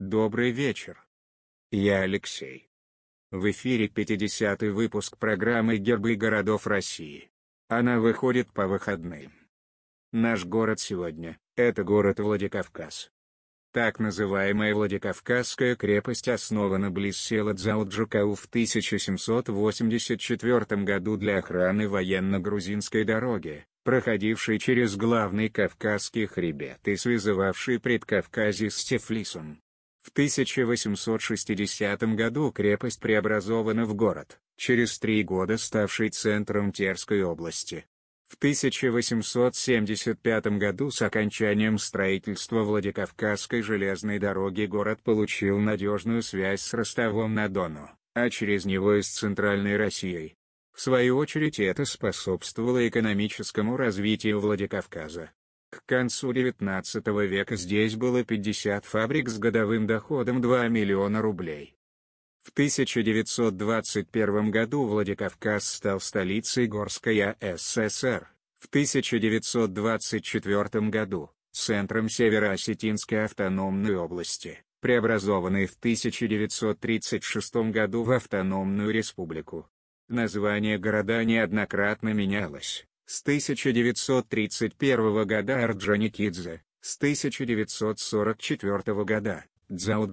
Добрый вечер. Я Алексей. В эфире 50-й выпуск программы «Гербы городов России». Она выходит по выходным. Наш город сегодня – это город Владикавказ. Так называемая Владикавказская крепость основана близ села Дзауджукау в 1784 году для охраны военно-грузинской дороги, проходившей через главный Кавказский хребет и связывавшей предкавказье с Тифлисом. В 1860 году крепость преобразована в город, через три года ставший центром Терской области. В 1875 году с окончанием строительства Владикавказской железной дороги город получил надежную связь с Ростовом-на-Дону, а через него и с Центральной Россией. В свою очередь это способствовало экономическому развитию Владикавказа. К концу XIX века здесь было 50 фабрик с годовым доходом 2 миллиона рублей. В 1921 году Владикавказ стал столицей Горской АССР, в 1924 году – центром Северо-Осетинской автономной области, преобразованной в 1936 году в автономную республику. Название города неоднократно менялось, с 1931 года Орджоникидзе, с 1944 года Цзао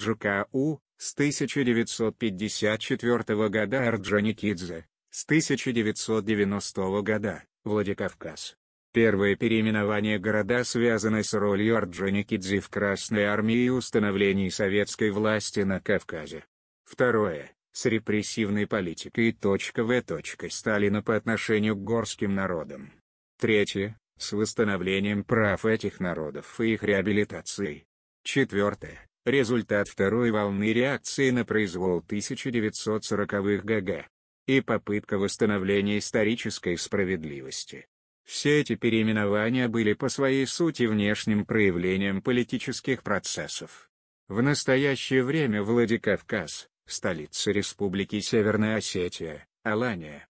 с 1954 года Орджоникидзе, с 1990 года Владикавказ. Первое переименование города связано с ролью Орджоникидзе в Красной армии и установлении советской власти на Кавказе. Второе с репрессивной политикой .в. Сталина по отношению к горским народам. Третье, с восстановлением прав этих народов и их реабилитацией. Четвертое, результат второй волны реакции на произвол 1940-х ГГ и попытка восстановления исторической справедливости. Все эти переименования были по своей сути внешним проявлением политических процессов. В настоящее время Владикавказ, столица Республики Северная Осетия, Алания.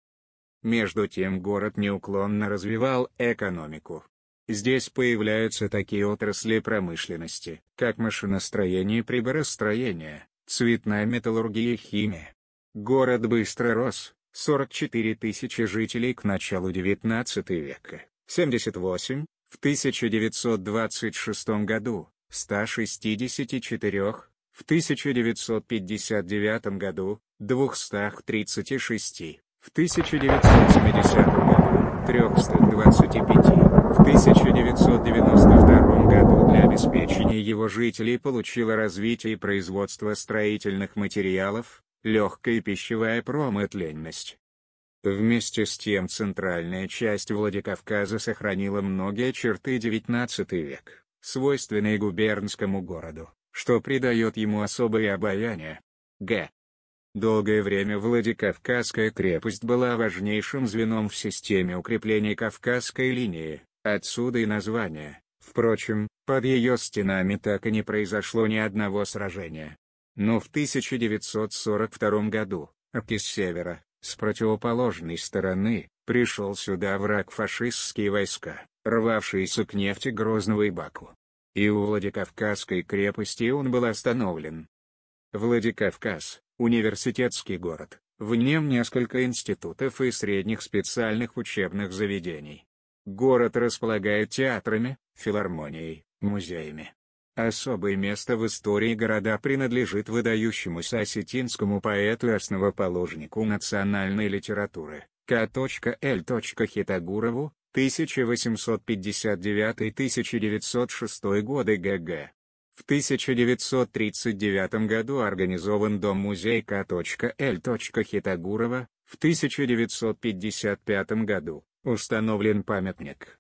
Между тем город неуклонно развивал экономику. Здесь появляются такие отрасли промышленности, как машиностроение и приборостроение, цветная металлургия и химия. Город быстро рос, 44 тысячи жителей к началу XIX века, 78, в 1926 году, 164, в 1959 году – 236, в 1970 году – 325, в 1992 году для обеспечения его жителей получило развитие и производство строительных материалов, легкая пищевая промытленность. Вместе с тем центральная часть Владикавказа сохранила многие черты XIX век, свойственные губернскому городу что придает ему особое обаяние. Г. Долгое время Владикавказская крепость была важнейшим звеном в системе укрепления Кавказской линии, отсюда и название. Впрочем, под ее стенами так и не произошло ни одного сражения. Но в 1942 году, с севера, с противоположной стороны, пришел сюда враг фашистские войска, рвавшиеся к нефти Грозного и Баку и у Владикавказской крепости он был остановлен. Владикавказ – университетский город, в нем несколько институтов и средних специальных учебных заведений. Город располагает театрами, филармонией, музеями. Особое место в истории города принадлежит выдающемуся осетинскому поэту и основоположнику национальной литературы, К. Л. Хитагурову, 1859-1906 годы ГГ. В 1939 году организован дом-музей К. К.Л. Хитагурова, в 1955 году установлен памятник.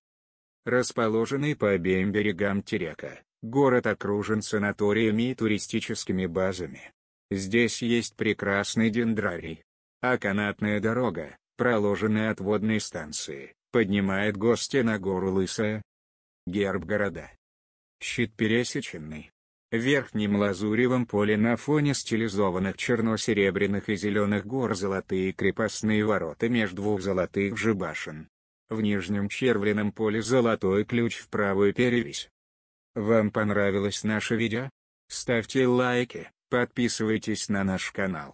Расположенный по обеим берегам Терека, город окружен санаториями и туристическими базами. Здесь есть прекрасный дендрарий. А канатная дорога, проложенная от водной станции, Поднимает гостя на гору Лысая. Герб города. Щит пересеченный. В верхнем лазуревом поле на фоне стилизованных черно-серебряных и зеленых гор золотые крепостные ворота между двух золотых же башен. В нижнем червленом поле золотой ключ в правую перевесь. Вам понравилось наше видео? Ставьте лайки, подписывайтесь на наш канал.